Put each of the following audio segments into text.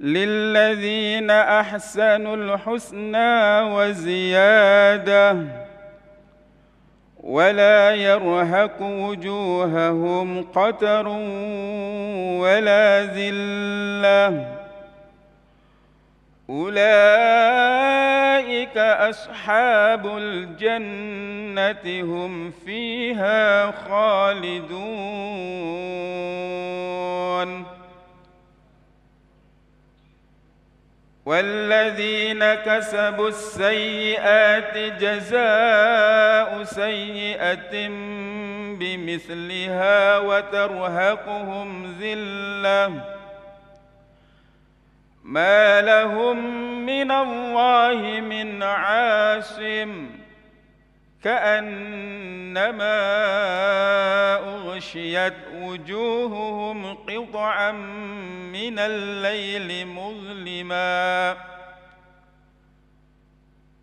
للذين احسنوا الحسنى وزياده ولا يرهق وجوههم قتر ولا ذله اولئك اصحاب الجنه هم فيها خالدون والذين كسبوا السيئات جزاء سيئة بمثلها وترهقهم ذلة ما لهم من الله من عاصم كأنما أغشيت وجوههم قطعا من الليل مظلما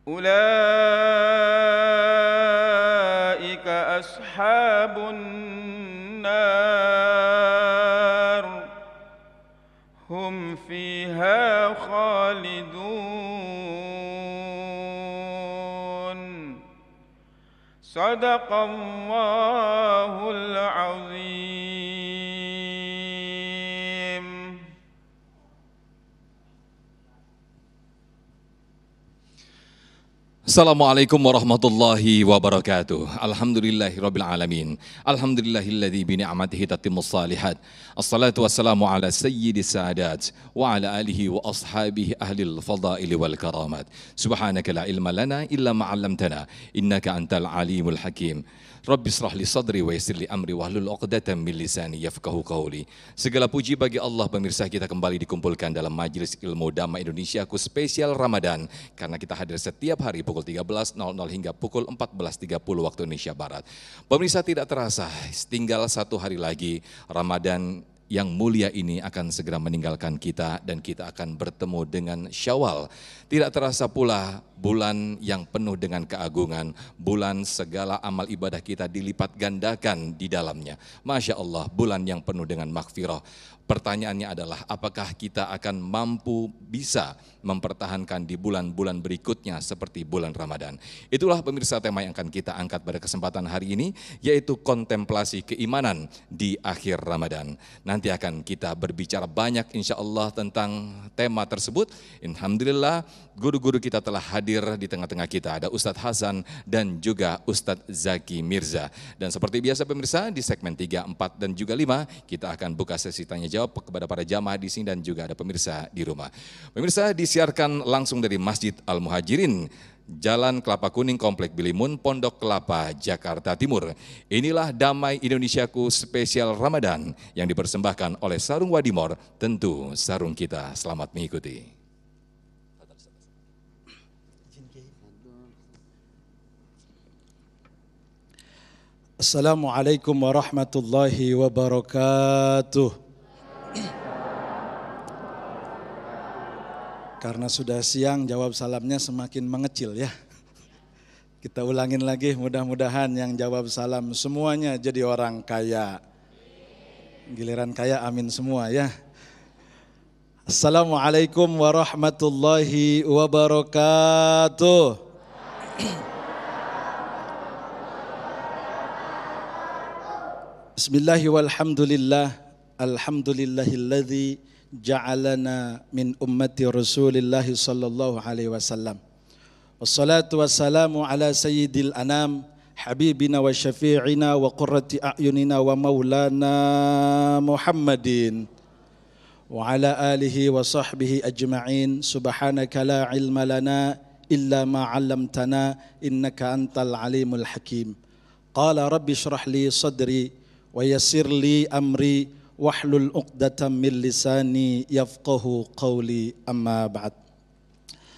أولئك أصحاب النار هم فيها خالدون صدق الله العظيم السلام عليكم ورحمة الله وبركاته الحمد لله رب العالمين الحمد لله الذي بنعمته تتم الصالحات الصلاة والسلام على سيد السادات وعلى آله وأصحابه أهل الفضائل والكرامات سبحانك لا علم لنا إلا ما علمتنا إنك أنت العليم الحكيم Rabbi israh li sadri wa yassir li amri wahlul 'uqdatam min lisani yafqahu qawli. Segala puji bagi Allah pemirsa kita kembali dikumpulkan dalam Majelis Ilmu Dhamma Indonesia ku spesial Ramadan karena kita hadir setiap hari pukul 13.00 hingga pukul 14.30 waktu Indonesia Barat. Pemirsa tidak terasa tinggal satu hari lagi Ramadan yang mulia ini akan segera meninggalkan kita dan kita akan bertemu dengan Syawal. Tidak terasa pula bulan yang penuh dengan keagungan, bulan segala amal ibadah kita dilipat gandakan di dalamnya. Masya Allah, bulan yang penuh dengan makfirah. Pertanyaannya adalah apakah kita akan mampu bisa mempertahankan di bulan-bulan berikutnya seperti bulan Ramadan. Itulah pemirsa tema yang akan kita angkat pada kesempatan hari ini yaitu kontemplasi keimanan di akhir Ramadan. Nanti akan kita berbicara banyak insya Allah tentang tema tersebut. Alhamdulillah guru-guru kita telah hadir di tengah-tengah kita. Ada Ustadz Hasan dan juga Ustadz Zaki Mirza. Dan seperti biasa pemirsa di segmen 3, 4, dan juga 5 kita akan buka sesi tanya jawab jawab kepada para jamaah di sini dan juga ada pemirsa di rumah. Pemirsa disiarkan langsung dari Masjid Al Muhajirin Jalan Kelapa Kuning Komplek Bilimun, Pondok Kelapa, Jakarta Timur. Inilah Damai Indonesiaku spesial Ramadan yang dipersembahkan oleh Sarung Wadimor, tentu sarung kita. Selamat mengikuti. Assalamualaikum warahmatullahi wabarakatuh. Karena sudah siang jawab salamnya semakin mengecil ya. Kita ulangin lagi mudah-mudahan yang jawab salam semuanya jadi orang kaya. Giliran kaya amin semua ya. Assalamualaikum warahmatullahi wabarakatuh. Bismillahirrahmanirrahim. Alhamdulillah. Alhamdulillahilladzi جعلنا من أمة رسول الله صلى الله عليه وسلم والصلاة والسلام على سيد الأنام حبيبنا وشفيعنا وقرة أعيننا ومولانا محمدين وعلى آله وصحبه أجمعين سبحانك لا علم لنا إلا ما علمتنا إنك أنت العليم الحكيم قال رب اشرح لي صدري ويسر لي أمري wahlul uqdatam min lisani yafqahu qawli amma ba'd.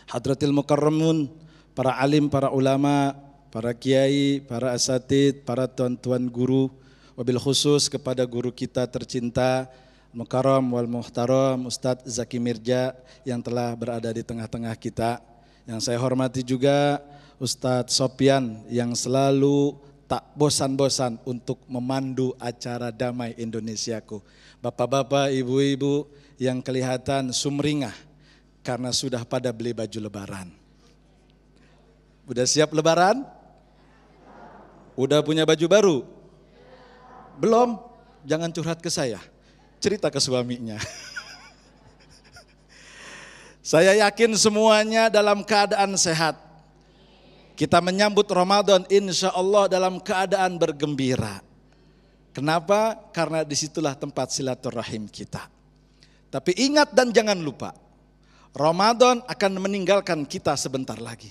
Hadratil mukarramun, para alim, para ulama, para kiai, para asatid, para tuan-tuan guru, wabil khusus kepada guru kita tercinta, Mukarram wal Muhtaram Ustadz Zaki Mirja yang telah berada di tengah-tengah kita. Yang saya hormati juga Ustadz Sopian yang selalu tak bosan-bosan untuk memandu acara damai Indonesiaku. Bapak-bapak, ibu-ibu yang kelihatan sumringah karena sudah pada beli baju lebaran. Udah siap lebaran? Udah punya baju baru? Belum? Jangan curhat ke saya. Cerita ke suaminya. saya yakin semuanya dalam keadaan sehat kita menyambut Ramadan insya Allah dalam keadaan bergembira. Kenapa? Karena disitulah tempat silaturahim kita. Tapi ingat dan jangan lupa, Ramadan akan meninggalkan kita sebentar lagi.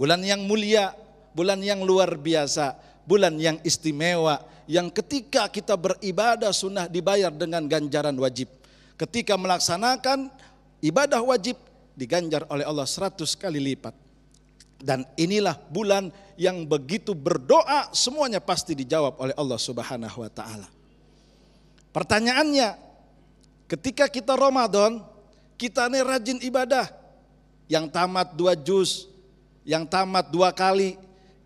Bulan yang mulia, bulan yang luar biasa, bulan yang istimewa, yang ketika kita beribadah sunnah dibayar dengan ganjaran wajib. Ketika melaksanakan ibadah wajib diganjar oleh Allah seratus kali lipat. Dan inilah bulan yang begitu berdoa semuanya pasti dijawab oleh Allah Subhanahu wa taala. Pertanyaannya, ketika kita Ramadan, kita ini rajin ibadah. Yang tamat dua juz, yang tamat dua kali,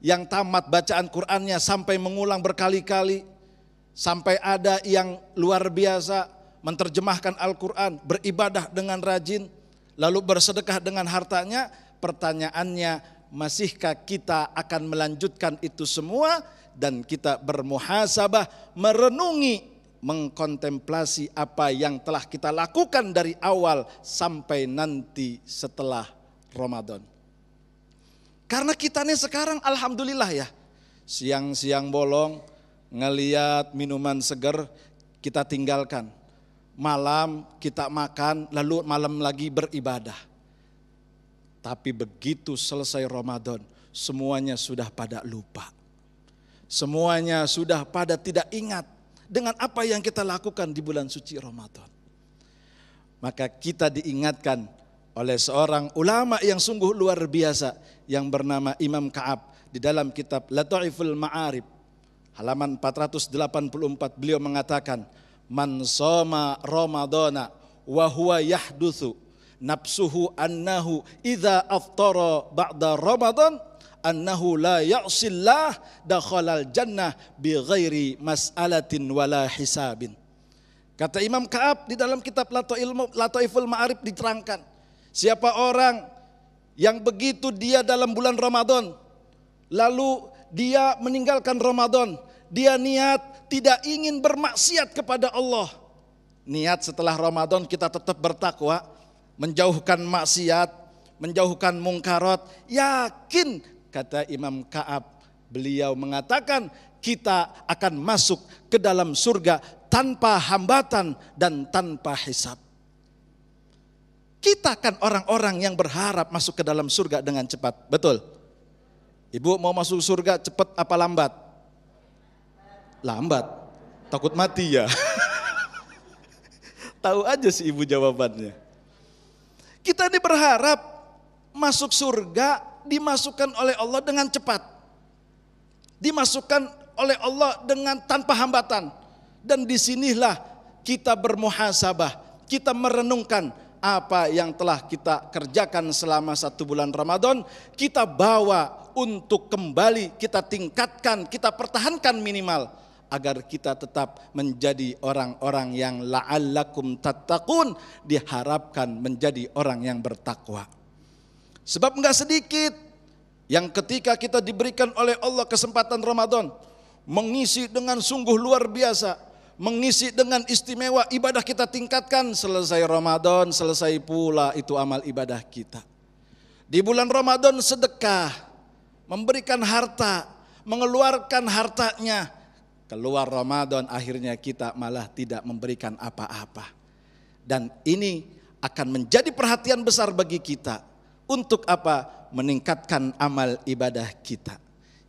yang tamat bacaan Qur'annya sampai mengulang berkali-kali, sampai ada yang luar biasa menerjemahkan Al-Qur'an, beribadah dengan rajin, lalu bersedekah dengan hartanya, pertanyaannya masihkah kita akan melanjutkan itu semua dan kita bermuhasabah merenungi mengkontemplasi apa yang telah kita lakukan dari awal sampai nanti setelah Ramadan. Karena kita nih sekarang alhamdulillah ya, siang-siang bolong ngeliat minuman segar kita tinggalkan. Malam kita makan lalu malam lagi beribadah tapi begitu selesai Ramadan, semuanya sudah pada lupa. Semuanya sudah pada tidak ingat dengan apa yang kita lakukan di bulan suci Ramadan. Maka kita diingatkan oleh seorang ulama yang sungguh luar biasa yang bernama Imam Ka'ab di dalam kitab Lataiful Ma'arib halaman 484 beliau mengatakan man soma ramadana wa huwa yahduthu nafsuhu annahu idza aftara ba'da Ramadan annahu la ya'sillah dakhalal jannah bi ghairi mas'alatin wala hisabin. Kata Imam Ka'ab di dalam kitab Lato Ilmu Lataiful Ma'arif diterangkan, siapa orang yang begitu dia dalam bulan Ramadan lalu dia meninggalkan Ramadan, dia niat tidak ingin bermaksiat kepada Allah. Niat setelah Ramadan kita tetap bertakwa, menjauhkan maksiat, menjauhkan mungkarot, yakin kata Imam Ka'ab. Beliau mengatakan kita akan masuk ke dalam surga tanpa hambatan dan tanpa hisap. Kita kan orang-orang yang berharap masuk ke dalam surga dengan cepat, betul? Ibu mau masuk surga cepat apa lambat? Lambat, takut mati ya. Tahu aja sih ibu jawabannya. Kita ini berharap masuk surga dimasukkan oleh Allah dengan cepat. Dimasukkan oleh Allah dengan tanpa hambatan. Dan disinilah kita bermuhasabah, kita merenungkan apa yang telah kita kerjakan selama satu bulan Ramadan, kita bawa untuk kembali, kita tingkatkan, kita pertahankan minimal agar kita tetap menjadi orang-orang yang la'allakum tattaqun diharapkan menjadi orang yang bertakwa. Sebab enggak sedikit yang ketika kita diberikan oleh Allah kesempatan Ramadan mengisi dengan sungguh luar biasa, mengisi dengan istimewa ibadah kita tingkatkan selesai Ramadan, selesai pula itu amal ibadah kita. Di bulan Ramadan sedekah, memberikan harta, mengeluarkan hartanya, keluar Ramadan akhirnya kita malah tidak memberikan apa-apa. Dan ini akan menjadi perhatian besar bagi kita. Untuk apa? Meningkatkan amal ibadah kita.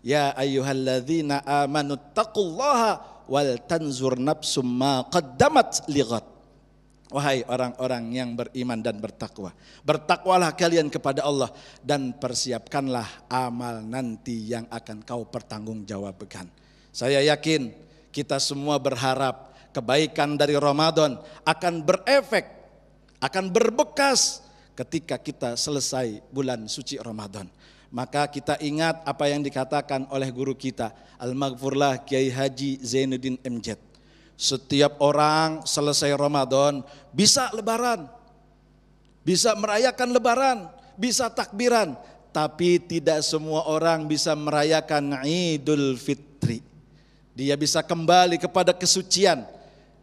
Ya ayyuhalladzina amanu taqullaha wal tanzur nafsum ma qaddamat ligat. Wahai orang-orang yang beriman dan bertakwa. Bertakwalah kalian kepada Allah dan persiapkanlah amal nanti yang akan kau pertanggungjawabkan. Saya yakin kita semua berharap kebaikan dari Ramadan akan berefek, akan berbekas ketika kita selesai bulan suci Ramadan. Maka kita ingat apa yang dikatakan oleh guru kita, Al-Maghfurlah Kiai Haji Zainuddin MJ. Setiap orang selesai Ramadan bisa lebaran, bisa merayakan lebaran, bisa takbiran, tapi tidak semua orang bisa merayakan Idul Fitri dia bisa kembali kepada kesucian.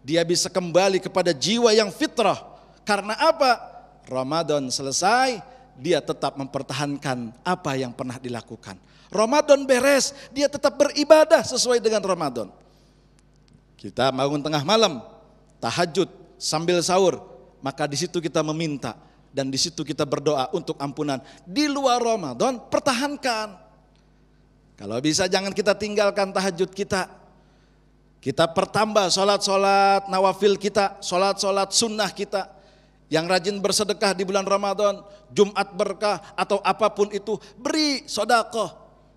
Dia bisa kembali kepada jiwa yang fitrah. Karena apa? Ramadan selesai, dia tetap mempertahankan apa yang pernah dilakukan. Ramadan beres, dia tetap beribadah sesuai dengan Ramadan. Kita bangun tengah malam, tahajud sambil sahur, maka di situ kita meminta dan di situ kita berdoa untuk ampunan. Di luar Ramadan, pertahankan. Kalau bisa jangan kita tinggalkan tahajud kita, kita pertambah sholat-sholat nawafil kita, sholat-sholat sunnah kita. Yang rajin bersedekah di bulan Ramadan, Jumat berkah atau apapun itu, beri sodakoh.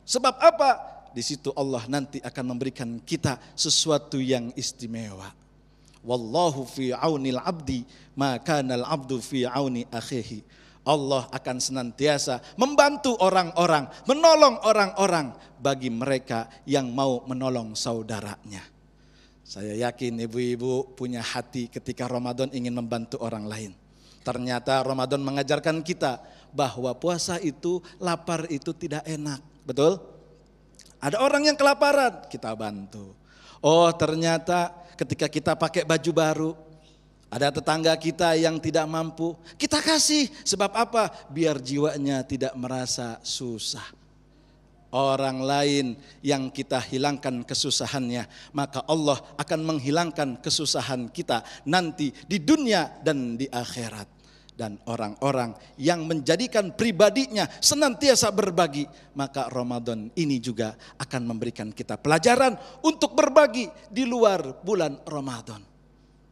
Sebab apa? Di situ Allah nanti akan memberikan kita sesuatu yang istimewa. Wallahu fi aunil abdi, maka nal abdu fi auni akhihi. Allah akan senantiasa membantu orang-orang, menolong orang-orang bagi mereka yang mau menolong saudaranya. Saya yakin ibu-ibu punya hati ketika Ramadan ingin membantu orang lain. Ternyata Ramadan mengajarkan kita bahwa puasa itu, lapar itu tidak enak. Betul? Ada orang yang kelaparan, kita bantu. Oh ternyata ketika kita pakai baju baru, ada tetangga kita yang tidak mampu, kita kasih. Sebab apa? Biar jiwanya tidak merasa susah orang lain yang kita hilangkan kesusahannya, maka Allah akan menghilangkan kesusahan kita nanti di dunia dan di akhirat. Dan orang-orang yang menjadikan pribadinya senantiasa berbagi, maka Ramadan ini juga akan memberikan kita pelajaran untuk berbagi di luar bulan Ramadan.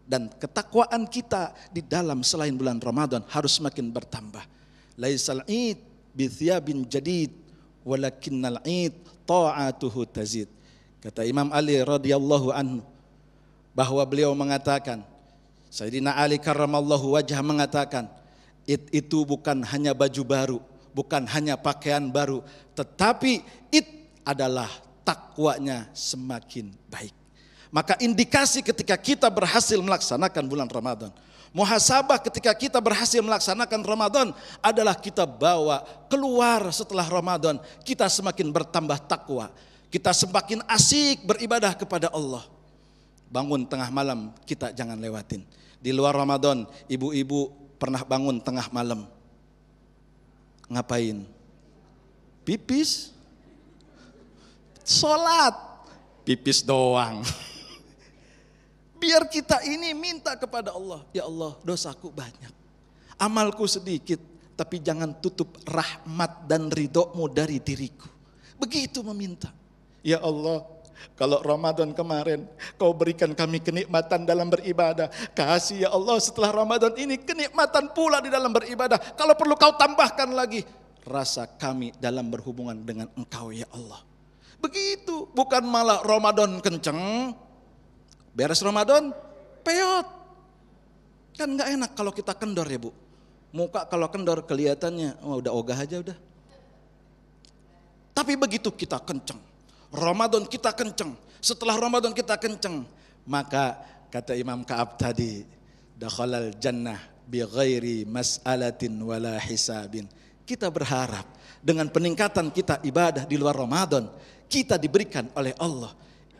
Dan ketakwaan kita di dalam selain bulan Ramadan harus semakin bertambah. Laisal id bithiyabin jadid walakinnal id ta'atuhu tazid. Kata Imam Ali radhiyallahu anhu bahwa beliau mengatakan Sayyidina Ali karramallahu wajah mengatakan it itu bukan hanya baju baru, bukan hanya pakaian baru, tetapi it adalah takwanya semakin baik. Maka indikasi ketika kita berhasil melaksanakan bulan Ramadan, Muhasabah ketika kita berhasil melaksanakan Ramadan adalah kita bawa keluar setelah Ramadan. Kita semakin bertambah takwa. Kita semakin asik beribadah kepada Allah. Bangun tengah malam kita jangan lewatin. Di luar Ramadan ibu-ibu pernah bangun tengah malam. Ngapain? Pipis? solat Pipis doang. Biar kita ini minta kepada Allah, ya Allah, dosaku banyak. Amalku sedikit, tapi jangan tutup rahmat dan ridhomu dari diriku. Begitu meminta. Ya Allah, kalau Ramadan kemarin kau berikan kami kenikmatan dalam beribadah. Kasih ya Allah setelah Ramadan ini kenikmatan pula di dalam beribadah. Kalau perlu kau tambahkan lagi rasa kami dalam berhubungan dengan engkau ya Allah. Begitu, bukan malah Ramadan kenceng, Beres Ramadan, peot. Kan nggak enak kalau kita kendor ya bu. Muka kalau kendor kelihatannya, oh, udah ogah aja udah. Tapi begitu kita kenceng, Ramadan kita kenceng, setelah Ramadan kita kenceng, maka kata Imam Kaab tadi, dakhalal jannah bi ghairi mas'alatin wala hisabin. Kita berharap dengan peningkatan kita ibadah di luar Ramadan, kita diberikan oleh Allah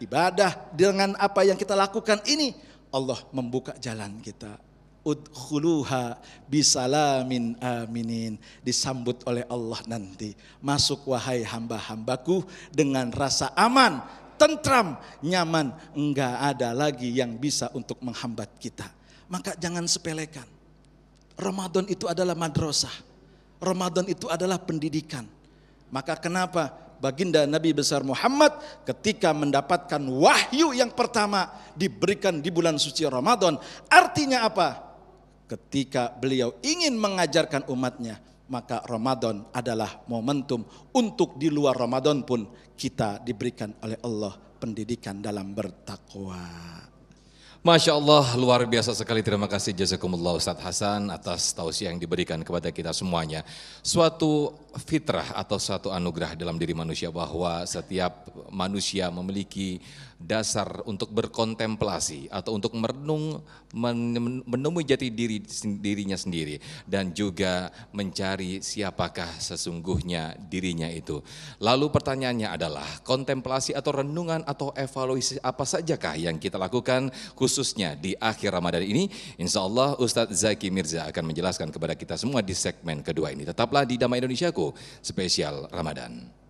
ibadah, dengan apa yang kita lakukan ini, Allah membuka jalan kita. Udkhuluha bisalamin aminin. Disambut oleh Allah nanti. Masuk wahai hamba-hambaku dengan rasa aman, tentram, nyaman. Enggak ada lagi yang bisa untuk menghambat kita. Maka jangan sepelekan. Ramadan itu adalah madrasah. Ramadan itu adalah pendidikan. Maka kenapa baginda Nabi besar Muhammad ketika mendapatkan wahyu yang pertama diberikan di bulan suci Ramadan. Artinya apa? Ketika beliau ingin mengajarkan umatnya, maka Ramadan adalah momentum untuk di luar Ramadan pun kita diberikan oleh Allah pendidikan dalam bertakwa. Masya Allah, luar biasa sekali. Terima kasih jazakumullah Ustaz Hasan atas tausiah yang diberikan kepada kita semuanya. Suatu fitrah atau suatu anugerah dalam diri manusia bahwa setiap manusia memiliki dasar untuk berkontemplasi atau untuk merenung menemui jati diri dirinya sendiri dan juga mencari siapakah sesungguhnya dirinya itu. Lalu pertanyaannya adalah kontemplasi atau renungan atau evaluasi apa sajakah yang kita lakukan khusus khususnya di akhir Ramadan ini, insya Allah Ustadz Zaki Mirza akan menjelaskan kepada kita semua di segmen kedua ini. Tetaplah di Damai Indonesiaku, spesial Ramadan.